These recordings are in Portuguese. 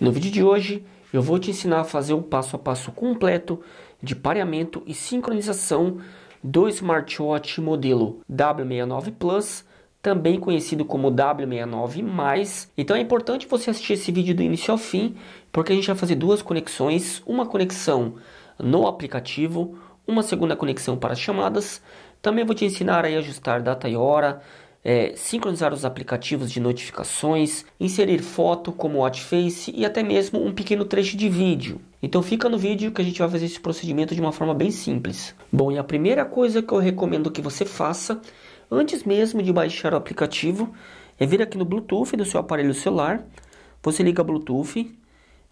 No vídeo de hoje, eu vou te ensinar a fazer um passo a passo completo de pareamento e sincronização do smartwatch modelo W69 Plus, também conhecido como W69+. Então é importante você assistir esse vídeo do início ao fim, porque a gente vai fazer duas conexões, uma conexão no aplicativo, uma segunda conexão para chamadas. Também vou te ensinar a ajustar data e hora, é, sincronizar os aplicativos de notificações, inserir foto como o face e até mesmo um pequeno trecho de vídeo. Então fica no vídeo que a gente vai fazer esse procedimento de uma forma bem simples. Bom, e a primeira coisa que eu recomendo que você faça, antes mesmo de baixar o aplicativo, é vir aqui no Bluetooth do seu aparelho celular, você liga Bluetooth,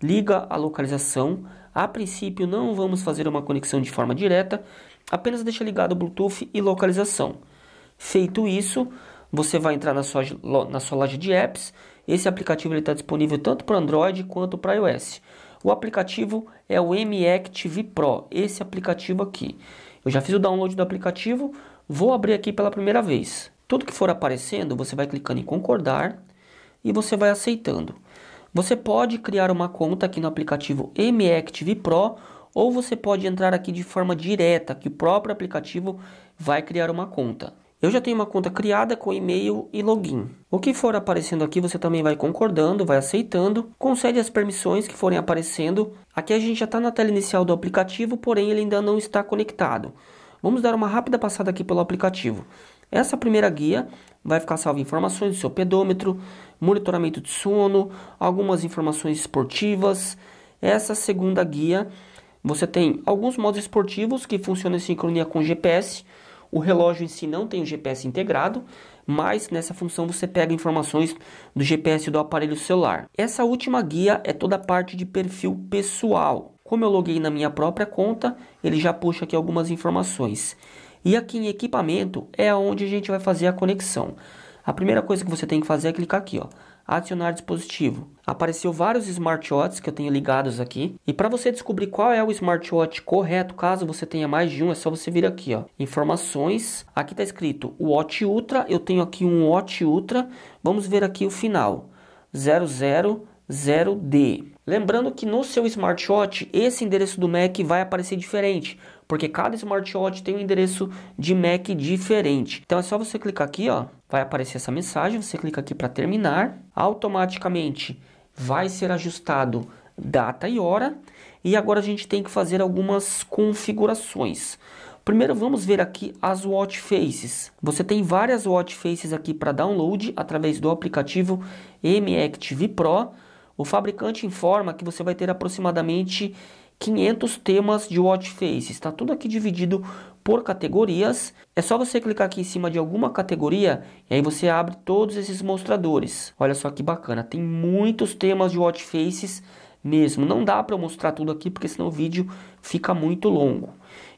liga a localização, a princípio não vamos fazer uma conexão de forma direta, apenas deixa ligado o Bluetooth e localização. Feito isso, você vai entrar na sua, na sua loja de apps. Esse aplicativo está disponível tanto para Android quanto para iOS. O aplicativo é o Active Pro, esse aplicativo aqui. Eu já fiz o download do aplicativo, vou abrir aqui pela primeira vez. Tudo que for aparecendo, você vai clicando em concordar e você vai aceitando. Você pode criar uma conta aqui no aplicativo Active Pro ou você pode entrar aqui de forma direta, que o próprio aplicativo vai criar uma conta. Eu já tenho uma conta criada com e-mail e login. O que for aparecendo aqui, você também vai concordando, vai aceitando, concede as permissões que forem aparecendo. Aqui a gente já está na tela inicial do aplicativo, porém ele ainda não está conectado. Vamos dar uma rápida passada aqui pelo aplicativo. Essa primeira guia vai ficar salva informações do seu pedômetro, monitoramento de sono, algumas informações esportivas. Essa segunda guia, você tem alguns modos esportivos que funcionam em sincronia com GPS, o relógio em si não tem o GPS integrado, mas nessa função você pega informações do GPS do aparelho celular. Essa última guia é toda a parte de perfil pessoal. Como eu loguei na minha própria conta, ele já puxa aqui algumas informações. E aqui em equipamento é onde a gente vai fazer a conexão. A primeira coisa que você tem que fazer é clicar aqui, ó adicionar dispositivo. Apareceu vários smartwatches que eu tenho ligados aqui. E para você descobrir qual é o smartwatch correto, caso você tenha mais de um, é só você vir aqui, ó. Informações. Aqui está escrito Watch Ultra. Eu tenho aqui um Watch Ultra. Vamos ver aqui o final. 000D. Lembrando que no seu smartwatch esse endereço do MAC vai aparecer diferente, porque cada smartwatch tem um endereço de MAC diferente. Então é só você clicar aqui, ó, vai aparecer essa mensagem, você clica aqui para terminar, automaticamente vai ser ajustado data e hora, e agora a gente tem que fazer algumas configurações. Primeiro vamos ver aqui as watch faces. Você tem várias watch faces aqui para download através do aplicativo M Active Pro o fabricante informa que você vai ter aproximadamente 500 temas de watch face. Está tudo aqui dividido por categorias. É só você clicar aqui em cima de alguma categoria e aí você abre todos esses mostradores. Olha só que bacana, tem muitos temas de watch faces mesmo. Não dá para eu mostrar tudo aqui porque senão o vídeo fica muito longo.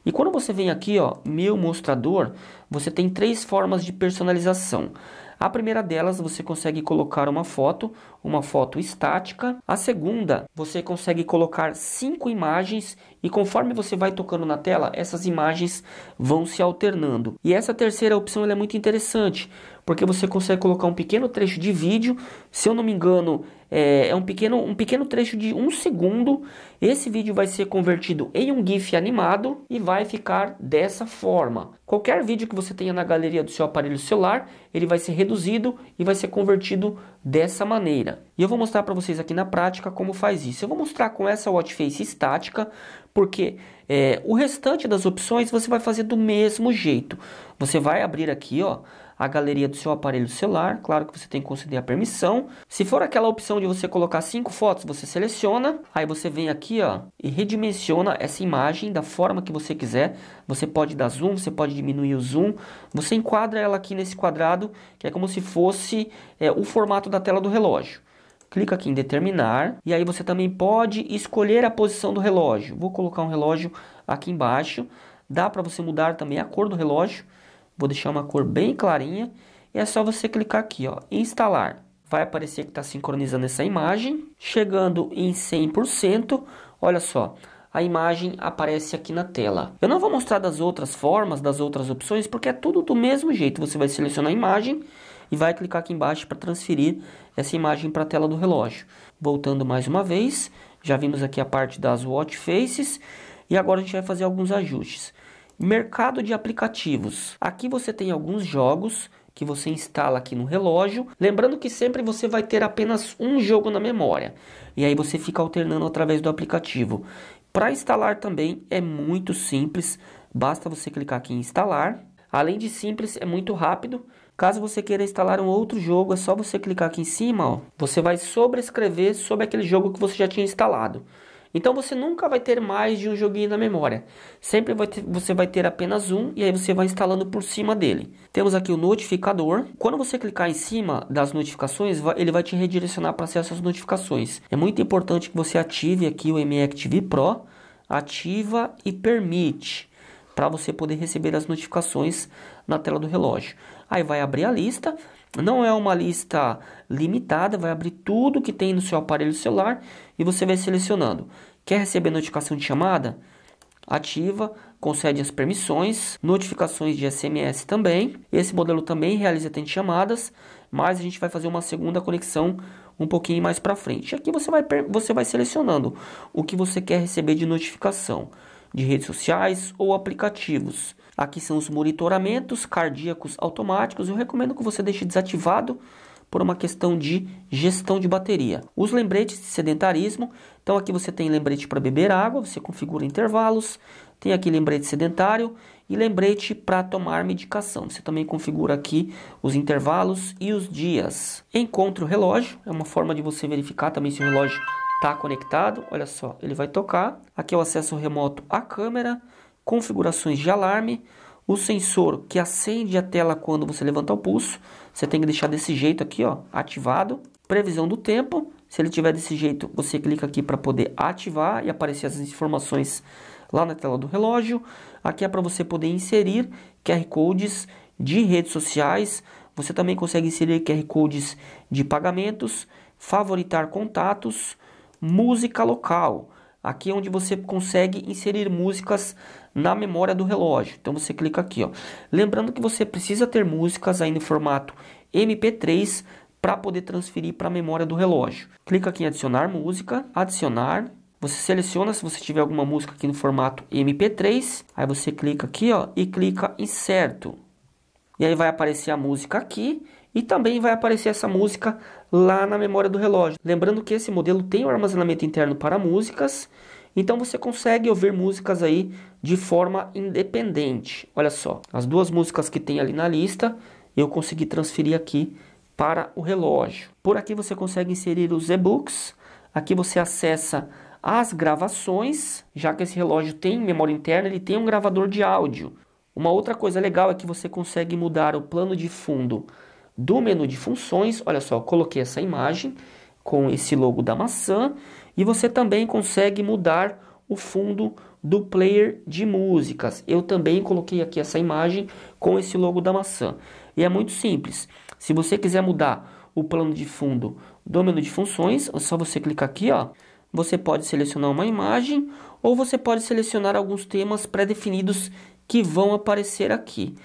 E quando você vem aqui, ó, meu mostrador, você tem três formas de personalização. A primeira delas você consegue colocar uma foto, uma foto estática. A segunda, você consegue colocar cinco imagens e conforme você vai tocando na tela, essas imagens vão se alternando. E essa terceira opção é muito interessante, porque você consegue colocar um pequeno trecho de vídeo, se eu não me engano, é, é um, pequeno, um pequeno trecho de um segundo. Esse vídeo vai ser convertido em um GIF animado e vai ficar dessa forma. Qualquer vídeo que você tenha na galeria do seu aparelho celular, ele vai ser reduzido e vai ser convertido dessa maneira. E eu vou mostrar para vocês aqui na prática como faz isso. Eu vou mostrar com essa watch face estática, porque é, o restante das opções você vai fazer do mesmo jeito. Você vai abrir aqui, ó, a galeria do seu aparelho celular. Claro que você tem que conceder a permissão. Se for aquela opção de você colocar cinco fotos, você seleciona. Aí você vem aqui ó, e redimensiona essa imagem da forma que você quiser. Você pode dar zoom, você pode diminuir o zoom. Você enquadra ela aqui nesse quadrado, que é como se fosse é, o formato da tela do relógio clica aqui em determinar e aí você também pode escolher a posição do relógio. Vou colocar um relógio aqui embaixo. Dá para você mudar também a cor do relógio. Vou deixar uma cor bem clarinha. E é só você clicar aqui, ó, instalar. Vai aparecer que está sincronizando essa imagem. Chegando em 100%, olha só, a imagem aparece aqui na tela. Eu não vou mostrar das outras formas, das outras opções, porque é tudo do mesmo jeito. Você vai selecionar a imagem e vai clicar aqui embaixo para transferir essa imagem para a tela do relógio. Voltando mais uma vez, já vimos aqui a parte das watch faces e agora a gente vai fazer alguns ajustes. Mercado de aplicativos. Aqui você tem alguns jogos que você instala aqui no relógio. Lembrando que sempre você vai ter apenas um jogo na memória. E aí você fica alternando através do aplicativo. Para instalar também é muito simples. Basta você clicar aqui em instalar. Além de simples, é muito rápido. Caso você queira instalar um outro jogo, é só você clicar aqui em cima. Ó. Você vai sobrescrever sobre aquele jogo que você já tinha instalado. Então você nunca vai ter mais de um joguinho na memória. Sempre vai ter, você vai ter apenas um e aí você vai instalando por cima dele. Temos aqui o notificador. Quando você clicar em cima das notificações, ele vai te redirecionar para acessar as notificações. É muito importante que você ative aqui o Active Pro, ativa e permite para você poder receber as notificações na tela do relógio. Aí vai abrir a lista. Não é uma lista limitada, vai abrir tudo que tem no seu aparelho celular e você vai selecionando. Quer receber notificação de chamada? Ativa, concede as permissões, notificações de SMS também. Esse modelo também realiza 30 chamadas, mas a gente vai fazer uma segunda conexão um pouquinho mais para frente. Aqui você vai, você vai selecionando o que você quer receber de notificação de redes sociais ou aplicativos. Aqui são os monitoramentos cardíacos automáticos. Eu recomendo que você deixe desativado por uma questão de gestão de bateria. Os lembretes de sedentarismo, então aqui você tem lembrete para beber água, você configura intervalos, tem aqui lembrete sedentário e lembrete para tomar medicação. Você também configura aqui os intervalos e os dias. Encontre o relógio, é uma forma de você verificar também se o relógio está conectado. Olha só, ele vai tocar. Aqui é o acesso remoto à câmera, configurações de alarme, o sensor que acende a tela quando você levantar o pulso, você tem que deixar desse jeito aqui, ó, ativado. Previsão do tempo, se ele tiver desse jeito, você clica aqui para poder ativar e aparecer as informações lá na tela do relógio. Aqui é para você poder inserir QR codes de redes sociais. Você também consegue inserir QR codes de pagamentos, favoritar contatos, música local. Aqui é onde você consegue inserir músicas na memória do relógio. Então você clica aqui, ó. Lembrando que você precisa ter músicas aí no formato MP3 para poder transferir para a memória do relógio. Clica aqui em adicionar música, adicionar. Você seleciona se você tiver alguma música aqui no formato MP3, aí você clica aqui, ó, e clica em certo. E aí vai aparecer a música aqui e também vai aparecer essa música lá na memória do relógio. Lembrando que esse modelo tem o um armazenamento interno para músicas então você consegue ouvir músicas aí de forma independente. Olha só, as duas músicas que tem ali na lista, eu consegui transferir aqui para o relógio. Por aqui você consegue inserir os e-books. Aqui você acessa as gravações, já que esse relógio tem memória interna, ele tem um gravador de áudio. Uma outra coisa legal é que você consegue mudar o plano de fundo do menu de funções. Olha só, coloquei essa imagem com esse logo da maçã e você também consegue mudar o fundo do player de músicas. Eu também coloquei aqui essa imagem com esse logo da maçã. E é muito simples. Se você quiser mudar o plano de fundo do menu de funções, é só você clicar aqui, ó. Você pode selecionar uma imagem ou você pode selecionar alguns temas pré-definidos que vão aparecer aqui.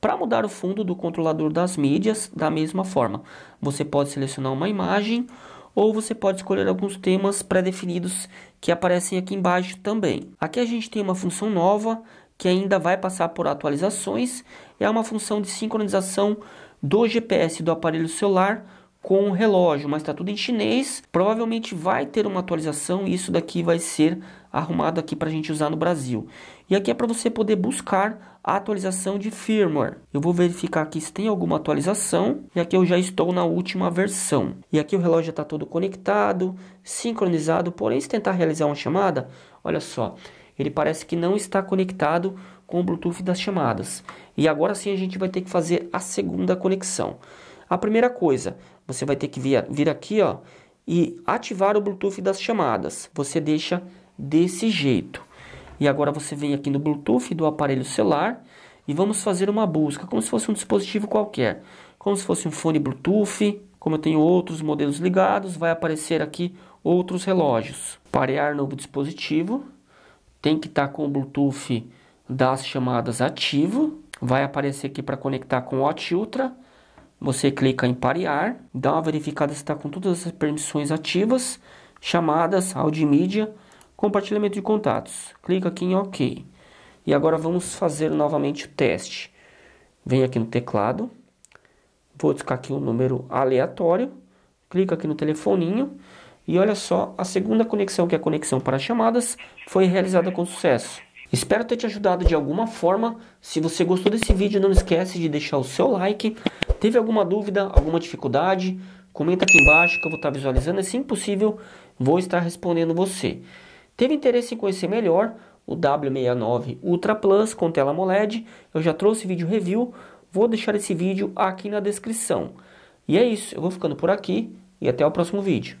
Para mudar o fundo do controlador das mídias, da mesma forma, você pode selecionar uma imagem ou você pode escolher alguns temas pré-definidos que aparecem aqui embaixo também. Aqui a gente tem uma função nova que ainda vai passar por atualizações, é uma função de sincronização do GPS do aparelho celular com o relógio, mas está tudo em chinês. Provavelmente vai ter uma atualização e isso daqui vai ser arrumado aqui para a gente usar no Brasil. E aqui é para você poder buscar a atualização de firmware. Eu vou verificar aqui se tem alguma atualização. E aqui eu já estou na última versão. E aqui o relógio está todo conectado, sincronizado. Porém, se tentar realizar uma chamada, olha só, ele parece que não está conectado com o Bluetooth das chamadas. E agora sim a gente vai ter que fazer a segunda conexão. A primeira coisa, você vai ter que vir, vir aqui ó, e ativar o Bluetooth das chamadas. Você deixa desse jeito. E agora você vem aqui no Bluetooth do aparelho celular e vamos fazer uma busca, como se fosse um dispositivo qualquer, como se fosse um fone Bluetooth. Como eu tenho outros modelos ligados, vai aparecer aqui outros relógios. Parear novo dispositivo, tem que estar tá com o Bluetooth das chamadas ativo. Vai aparecer aqui para conectar com o Watch Ultra. Você clica em parear, dá uma verificada se está com todas as permissões ativas, chamadas, áudio e mídia Compartilhamento de contatos. Clica aqui em OK. E agora vamos fazer novamente o teste. Venho aqui no teclado. Vou buscar aqui um número aleatório. Clica aqui no telefoninho. E olha só, a segunda conexão, que é a conexão para chamadas, foi realizada com sucesso. Espero ter te ajudado de alguma forma. Se você gostou desse vídeo, não esquece de deixar o seu like. Teve alguma dúvida, alguma dificuldade? Comenta aqui embaixo que eu vou estar visualizando. E é se possível, vou estar respondendo você. Teve interesse em conhecer melhor o W69 Ultra Plus com tela AMOLED, eu já trouxe vídeo review, vou deixar esse vídeo aqui na descrição. E é isso, eu vou ficando por aqui e até o próximo vídeo.